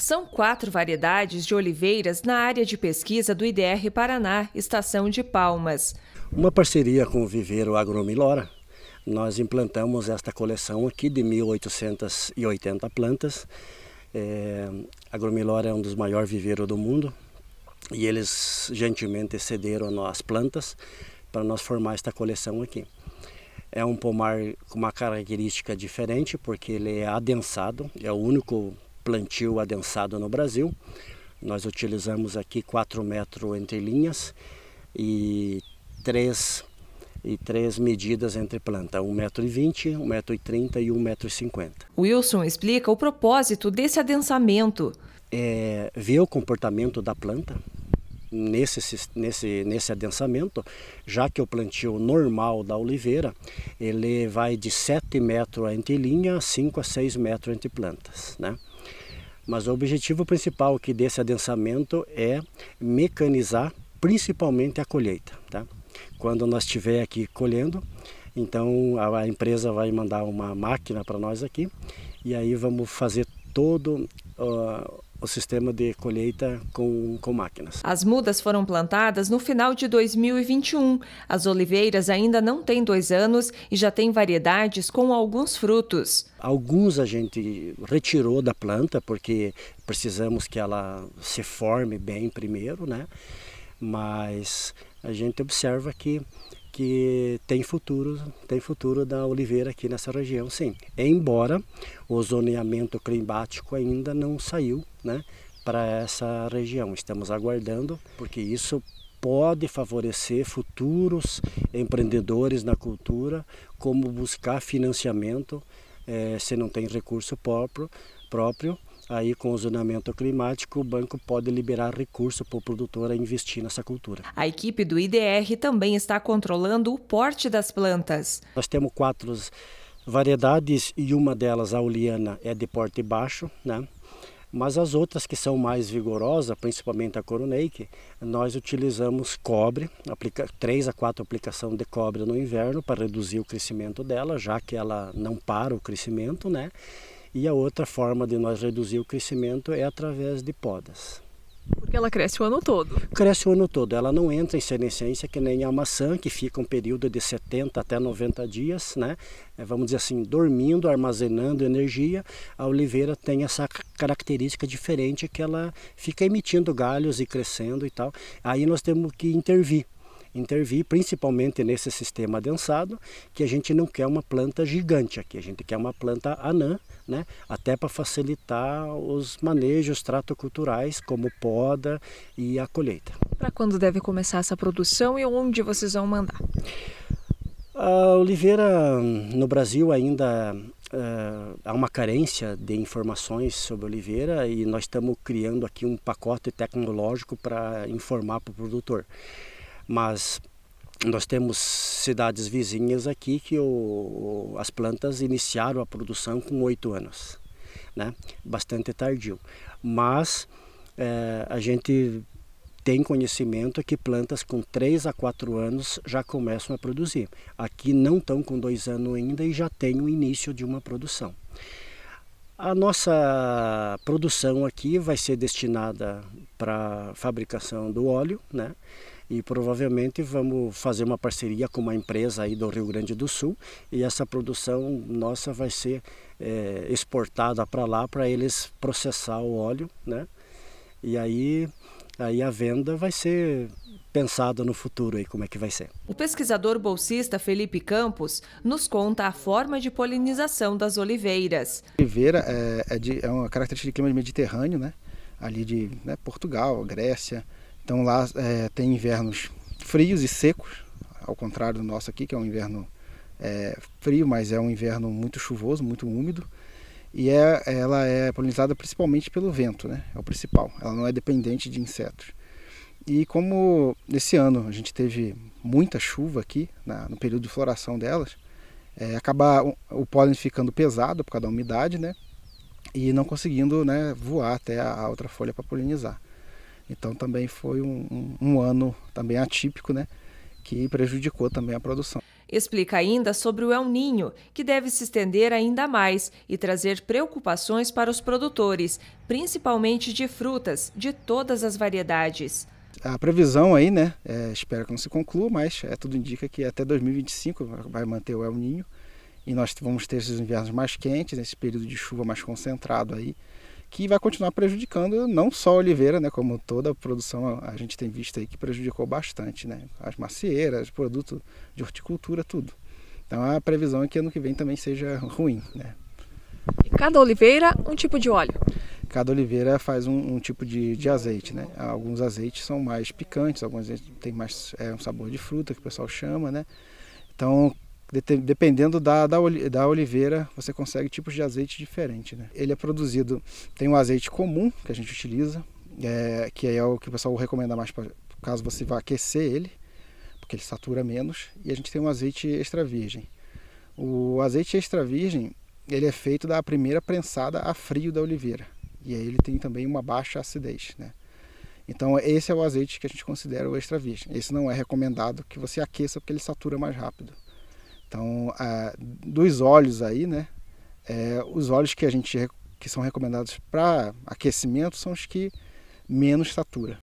São quatro variedades de oliveiras na área de pesquisa do IDR Paraná, estação de Palmas. Uma parceria com o viveiro Agromilora, nós implantamos esta coleção aqui de 1.880 plantas. É, Agromilora é um dos maiores viveiros do mundo e eles gentilmente cederam as plantas para nós formar esta coleção aqui. É um pomar com uma característica diferente porque ele é adensado, é o único plantio adensado no Brasil. Nós utilizamos aqui 4 metros entre linhas e 3, e 3 medidas entre planta, 1,20m, 1,30m e 1,50m. Wilson explica o propósito desse adensamento. É ver o comportamento da planta, nesse, nesse, nesse adensamento, já que o plantio normal da oliveira ele vai de 7 metros entre linha a 5 a 6 metros entre plantas. Né? Mas o objetivo principal aqui desse adensamento é mecanizar principalmente a colheita. Tá? Quando nós estiver aqui colhendo, então a empresa vai mandar uma máquina para nós aqui e aí vamos fazer todo uh, o sistema de colheita com, com máquinas. As mudas foram plantadas no final de 2021. As oliveiras ainda não têm dois anos e já têm variedades com alguns frutos. Alguns a gente retirou da planta porque precisamos que ela se forme bem primeiro, né? Mas a gente observa que que tem futuro, tem futuro da oliveira aqui nessa região, sim. Embora o zoneamento climático ainda não saiu, né, para essa região. Estamos aguardando, porque isso pode favorecer futuros empreendedores na cultura, como buscar financiamento eh, se não tem recurso próprio, próprio aí com o zonamento climático, o banco pode liberar recurso para o produtor a investir nessa cultura. A equipe do IDR também está controlando o porte das plantas. Nós temos quatro variedades e uma delas, a Uliana, é de porte baixo, né? Mas as outras que são mais vigorosas, principalmente a Coroneic, nós utilizamos cobre, aplica a quatro aplicações de cobre no inverno para reduzir o crescimento dela, já que ela não para o crescimento, né? E a outra forma de nós reduzir o crescimento é através de podas. Porque ela cresce o ano todo. Cresce o ano todo. Ela não entra em senescência que nem a maçã, que fica um período de 70 até 90 dias, né? É, vamos dizer assim, dormindo, armazenando energia. A oliveira tem essa característica diferente que ela fica emitindo galhos e crescendo e tal. Aí nós temos que intervir intervir, principalmente nesse sistema adensado, que a gente não quer uma planta gigante aqui, a gente quer uma planta anã, né? até para facilitar os manejos tratoculturais, como poda e a colheita. Para quando deve começar essa produção e onde vocês vão mandar? A oliveira no Brasil ainda Uh, há uma carência de informações sobre oliveira e nós estamos criando aqui um pacote tecnológico para informar para o produtor mas nós temos cidades vizinhas aqui que o, as plantas iniciaram a produção com oito anos, né? bastante tardio. Mas é, a gente tem conhecimento que plantas com três a quatro anos já começam a produzir. Aqui não estão com dois anos ainda e já tem o início de uma produção. A nossa produção aqui vai ser destinada para fabricação do óleo, né? e provavelmente vamos fazer uma parceria com uma empresa aí do Rio Grande do Sul e essa produção nossa vai ser é, exportada para lá para eles processar o óleo, né? E aí, aí a venda vai ser pensada no futuro aí como é que vai ser. O pesquisador bolsista Felipe Campos nos conta a forma de polinização das oliveiras. A oliveira é, é, de, é uma característica de clima mediterrâneo, né? Ali de né, Portugal, Grécia, então lá é, tem invernos frios e secos, ao contrário do nosso aqui, que é um inverno é, frio, mas é um inverno muito chuvoso, muito úmido. E é, ela é polinizada principalmente pelo vento, né? É o principal. Ela não é dependente de insetos. E como esse ano a gente teve muita chuva aqui, na, no período de floração delas, é, acaba o, o pólen ficando pesado por causa da umidade, né? E não conseguindo né, voar até a, a outra folha para polinizar. Então também foi um, um, um ano também atípico, né? Que prejudicou também a produção. Explica ainda sobre o El Ninho, que deve se estender ainda mais e trazer preocupações para os produtores, principalmente de frutas de todas as variedades. A previsão aí, né? É, espero que não se conclua, mas é, tudo indica que até 2025 vai manter o El Ninho e nós vamos ter esses invernos mais quentes, esse período de chuva mais concentrado aí que vai continuar prejudicando não só a oliveira, né, como toda a produção a gente tem visto aí que prejudicou bastante, né, as macieiras, produto de horticultura, tudo. Então a previsão é que ano que vem também seja ruim, né. E cada oliveira um tipo de óleo? Cada oliveira faz um, um tipo de, de, azeite, né. Alguns azeites são mais picantes, alguns têm mais é, um sabor de fruta que o pessoal chama, né. Então dependendo da, da, da, oliveira, você consegue tipos de azeite diferente. Né? Ele é produzido, tem um azeite comum que a gente utiliza, é, que é o que o pessoal recomenda mais pra, caso você vá aquecer ele, porque ele satura menos, e a gente tem um azeite extra virgem. O azeite extra virgem ele é feito da primeira prensada a frio da oliveira, e aí ele tem também uma baixa acidez. Né? Então esse é o azeite que a gente considera o extra virgem. Esse não é recomendado que você aqueça porque ele satura mais rápido. Então, a, dos óleos aí, né? É, os óleos que a gente que são recomendados para aquecimento são os que menos satura.